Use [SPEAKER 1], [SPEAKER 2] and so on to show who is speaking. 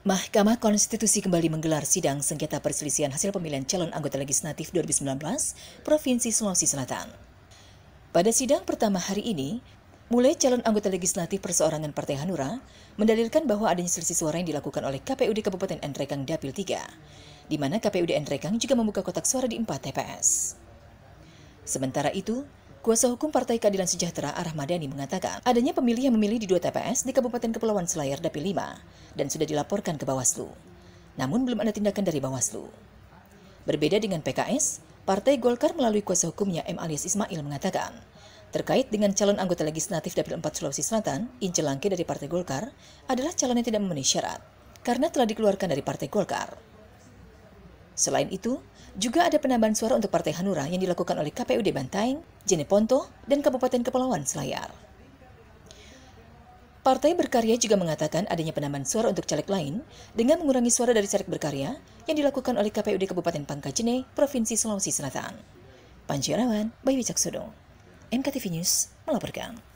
[SPEAKER 1] Mahkamah Konstitusi kembali menggelar sidang sengketa perselisihan hasil pemilihan calon anggota legislatif 2019 Provinsi Sulawesi Selatan. Pada sidang pertama hari ini, mulai calon anggota legislatif perseorangan Partai Hanura mendalilkan bahwa adanya selisih suara yang dilakukan oleh KPUD Kabupaten Endrekang Dapil 3, di mana KPUD Endrekang juga membuka kotak suara di 4 TPS. Sementara itu, Kuasa hukum Partai Keadilan Sejahtera Arah Madani mengatakan adanya pemilih yang memilih di dua TPS di Kabupaten Kepulauan Selayar Dapil 5 dan sudah dilaporkan ke Bawaslu. Namun belum ada tindakan dari Bawaslu. Berbeda dengan PKS, Partai Golkar melalui kuasa hukumnya M. alias Ismail mengatakan, terkait dengan calon anggota legislatif Dapil 4 Sulawesi Selatan, Ince Langke dari Partai Golkar adalah calon yang tidak memenuhi syarat karena telah dikeluarkan dari Partai Golkar. Selain itu, juga ada penambahan suara untuk Partai Hanura yang dilakukan oleh KPUD Bantaeng, Jeneponto, dan Kabupaten Kepulauan Selayar. Partai Berkarya juga mengatakan adanya penambahan suara untuk caleg lain dengan mengurangi suara dari caleg berkarya yang dilakukan oleh KPUD Kabupaten Pangkajene, Provinsi Sulawesi Selatan. Panji Rawan, Bayu Wicaksono, MKTV News melaporkan.